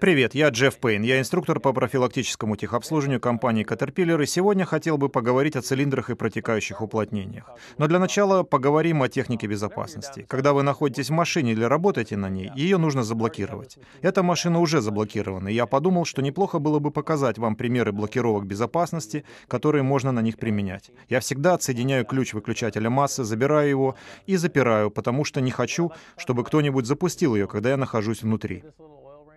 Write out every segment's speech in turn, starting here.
Привет, я Джефф Пейн, я инструктор по профилактическому техобслуживанию компании Caterpillar, и сегодня хотел бы поговорить о цилиндрах и протекающих уплотнениях. Но для начала поговорим о технике безопасности. Когда вы находитесь в машине или работаете на ней, ее нужно заблокировать. Эта машина уже заблокирована, и я подумал, что неплохо было бы показать вам примеры блокировок безопасности, которые можно на них применять. Я всегда отсоединяю ключ выключателя массы, забираю его и запираю, потому что не хочу, чтобы кто-нибудь запустил ее, когда я нахожусь внутри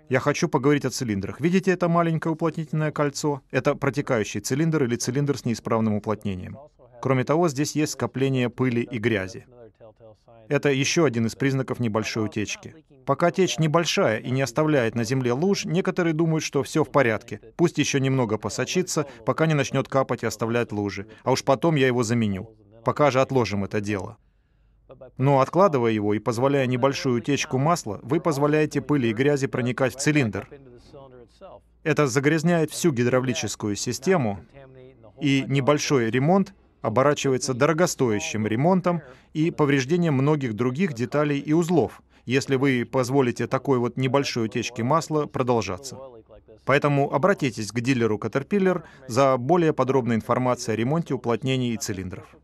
я хочу поговорить о цилиндрах. Видите это маленькое уплотнительное кольцо? Это протекающий цилиндр или цилиндр с неисправным уплотнением. Кроме того, здесь есть скопление пыли и грязи. Это еще один из признаков небольшой утечки. Пока течь небольшая и не оставляет на земле луж, некоторые думают, что все в порядке. Пусть еще немного посочится, пока не начнет капать и оставлять лужи. А уж потом я его заменю. Пока же отложим это дело. Но откладывая его и позволяя небольшую утечку масла, вы позволяете пыли и грязи проникать в цилиндр. Это загрязняет всю гидравлическую систему, и небольшой ремонт оборачивается дорогостоящим ремонтом и повреждением многих других деталей и узлов, если вы позволите такой вот небольшой утечке масла продолжаться. Поэтому обратитесь к дилеру Caterpillar за более подробной информацией о ремонте уплотнений и цилиндров.